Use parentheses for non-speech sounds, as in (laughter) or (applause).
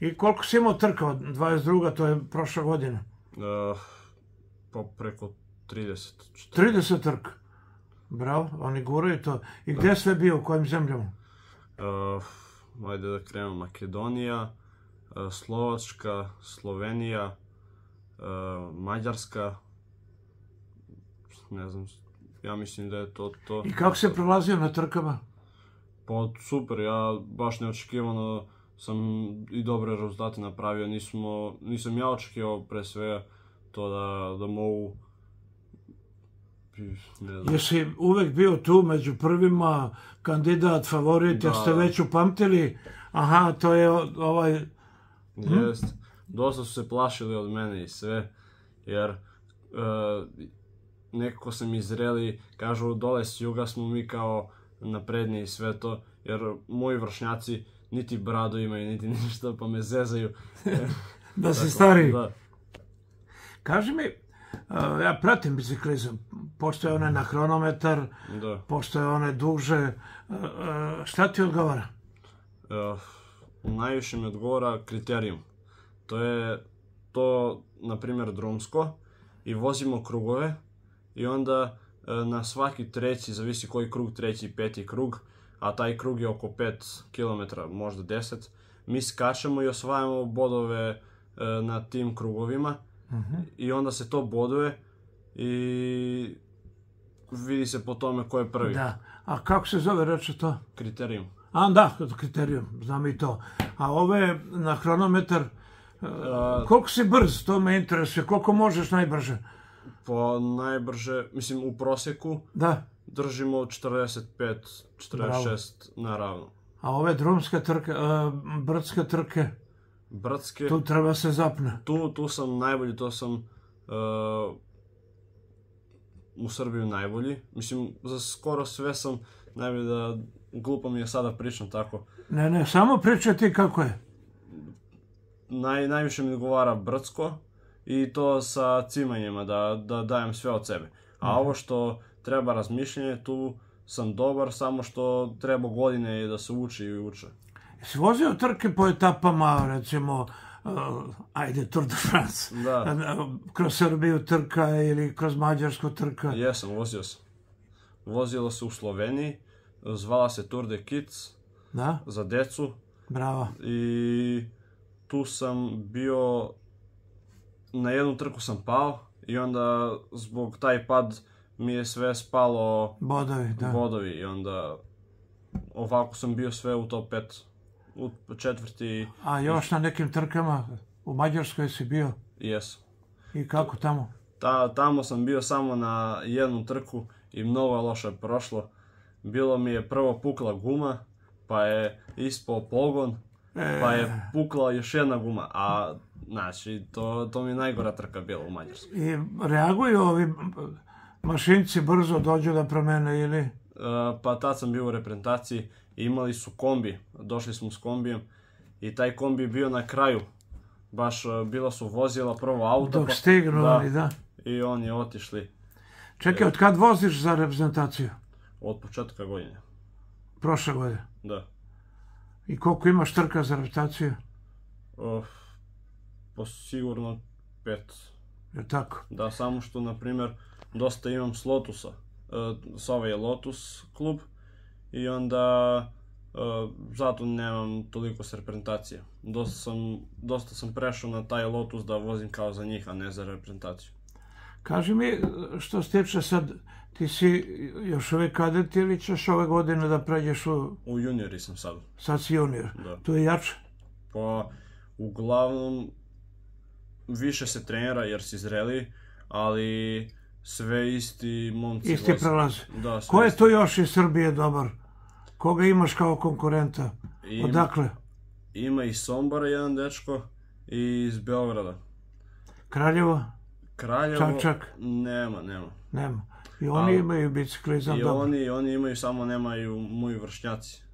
I koliko si imao trka od 22. to je prošla godina? Eh, pa preko 30. 30 trk? Bravo, oni guraju to. I gdje sve bio, u kojim zemljama? Eh, ajde da krenemo, Makedonija, eh, Slovačka, Slovenija, Mađarska, ne znam, ja mislim da je to to. I kako se prolazio na trkama? Pa super, ja baš neočekivano sam i dobre rezultate napravio, Nismo, nisam ja očekio pre svega to da, da mogu Jesi uvek bio tu među prvima kandidat, favorit, jer ste već upamtili, aha, to je ovaj... Hm? Jest, dosta su se plašili od mene i sve, jer neko nekako sam izreli, kažu dole s juga smo mi kao napredni i sve to, jer moji vršnjaci niti bradu imaju, niti (laughs) ništa, pa me zezaju. (laughs) E, da se stari. Kaži mi, uh, ja pratim biciklizam, postoje one na kronometar, pošto postoje one duže, uh, uh, šta ti odgovara? E, najviše mi odgovara kriterijum. To je to, na primjer, drumsko i vozimo krugove i onda e, na svaki treći, zavisi koji krug, treći, peti krug, a taj krug je oko 5 km, možda 10, mi skačemo i osvajamo bodove e, na tim krugovima mhm. i onda se to boduje i vidi se po tome ko je prvi. Da, a kako se zove reče to? Kriterijum. A da, kriterijum, znam i to. A ove na hronometar, e, koliko si brz, to me interesuje, koliko možeš najbrže? Po pa najbrže, mislim u prosjeku. Da držimo 45-46 na ravno. A ove drumske trke, e, brdske trke, brdske, tu treba se zapne. Tu, tu sam najbolji, to sam uh, u Srbiju najbolji. Mislim, za skoro sve sam najbolji da glupo mi je sada pričam tako. Ne, ne, samo pričaj ti kako je. Naj, najviše mi odgovara brdsko i to sa cimanjima, da, da dajem sve od sebe. A mhm. ovo što treba razmišljanje, tu sam dobar, samo što treba godine da se uči i uče. Jesi vozio trke po etapama, recimo, uh, ajde Tour de France, da. Uh, kroz Srbiju trka ili kroz Mađarsku trka? Jesam, vozio sam. Vozilo se u Sloveniji, zvala se Tour de Kids, za decu. Bravo. I tu sam bio, na jednu trku sam pao i onda zbog taj pad mi je sve spalo bodovi, da. bodovi i onda ovako sam bio sve u top 5, u četvrti. A još na nekim trkama u Mađarskoj si bio? Jes. I kako tamo? Ta, tamo sam bio samo na jednu trku i mnogo je loše prošlo. Bilo mi je prvo pukla guma, pa je ispao pogon, e. pa je pukla još jedna guma, a znači to, to mi je najgora trka bila u Mađarskoj. I reaguju ovi Mašinci brzo dođu da promene ili? E, pa tad sam bio u reprezentaciji i imali su kombi. Došli smo s kombijem i taj kombi je bio na kraju. Baš e, bila su vozila, prvo auto. Dok pa- stignu da, I oni otišli. Čekaj, e. od kad voziš za reprezentaciju? Od početka godine. Prošle godine? Da. I koliko imaš trka za reprezentaciju? sigurno pet jel tako? Da, samo što, na primjer, dosta imam s Lotusa. E, s ovaj je Lotus klub. I onda... E, zato nemam toliko s reprezentacije. Dosta sam, prešao na taj Lotus da vozim kao za njih, a ne za reprezentaciju. Kaži mi, što se sad, ti si još uvijek kadet ili ćeš ove godine da pređeš u... U juniori sam sad. Sad si junior, to je jače? Pa, uglavnom, više se trenera jer si zreli, ali sve isti momci. Isti Ko je to još iz Srbije dobar? Koga imaš kao konkurenta? Odakle? Ima i Sombara jedan dečko i iz Beograda. Kraljevo? Kraljevo? Nema, nema. Nema. I oni imaju biciklizam I oni, oni imaju, samo nemaju moji vršnjaci.